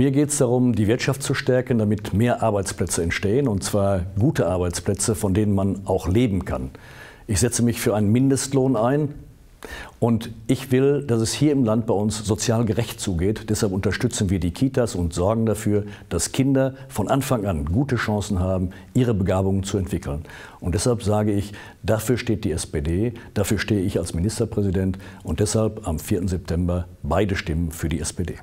Mir geht es darum, die Wirtschaft zu stärken, damit mehr Arbeitsplätze entstehen, und zwar gute Arbeitsplätze, von denen man auch leben kann. Ich setze mich für einen Mindestlohn ein, und ich will, dass es hier im Land bei uns sozial gerecht zugeht. Deshalb unterstützen wir die Kitas und sorgen dafür, dass Kinder von Anfang an gute Chancen haben, ihre Begabungen zu entwickeln. Und deshalb sage ich, dafür steht die SPD, dafür stehe ich als Ministerpräsident und deshalb am 4. September beide Stimmen für die SPD.